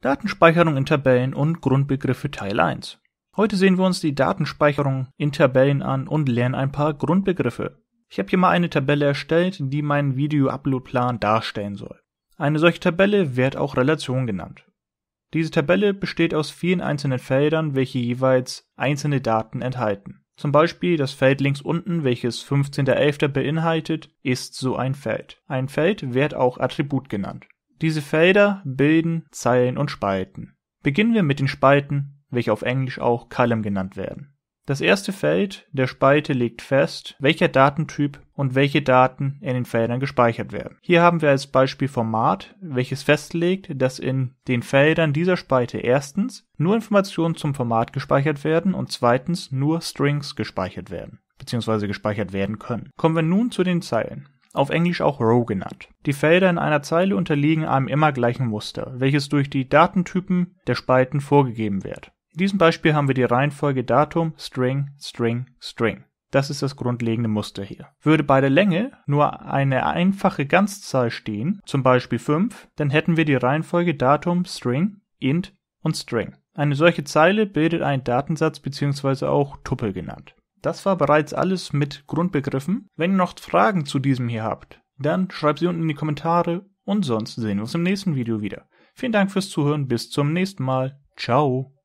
Datenspeicherung in Tabellen und Grundbegriffe Teil 1. Heute sehen wir uns die Datenspeicherung in Tabellen an und lernen ein paar Grundbegriffe. Ich habe hier mal eine Tabelle erstellt, die meinen Video-Upload-Plan darstellen soll. Eine solche Tabelle wird auch Relation genannt. Diese Tabelle besteht aus vielen einzelnen Feldern, welche jeweils einzelne Daten enthalten. Zum Beispiel das Feld links unten, welches 15.11. beinhaltet, ist so ein Feld. Ein Feld wird auch Attribut genannt. Diese Felder bilden Zeilen und Spalten. Beginnen wir mit den Spalten, welche auf Englisch auch Column genannt werden. Das erste Feld der Spalte legt fest, welcher Datentyp und welche Daten in den Feldern gespeichert werden. Hier haben wir als Beispiel Format, welches festlegt, dass in den Feldern dieser Spalte erstens nur Informationen zum Format gespeichert werden und zweitens nur Strings gespeichert werden bzw. gespeichert werden können. Kommen wir nun zu den Zeilen auf Englisch auch Row genannt. Die Felder in einer Zeile unterliegen einem immer gleichen Muster, welches durch die Datentypen der Spalten vorgegeben wird. In diesem Beispiel haben wir die Reihenfolge Datum, String, String, String. Das ist das grundlegende Muster hier. Würde bei der Länge nur eine einfache Ganzzahl stehen, zum Beispiel 5, dann hätten wir die Reihenfolge Datum, String, Int und String. Eine solche Zeile bildet einen Datensatz bzw. auch Tuppel genannt. Das war bereits alles mit Grundbegriffen. Wenn ihr noch Fragen zu diesem hier habt, dann schreibt sie unten in die Kommentare und sonst sehen wir uns im nächsten Video wieder. Vielen Dank fürs Zuhören, bis zum nächsten Mal. Ciao.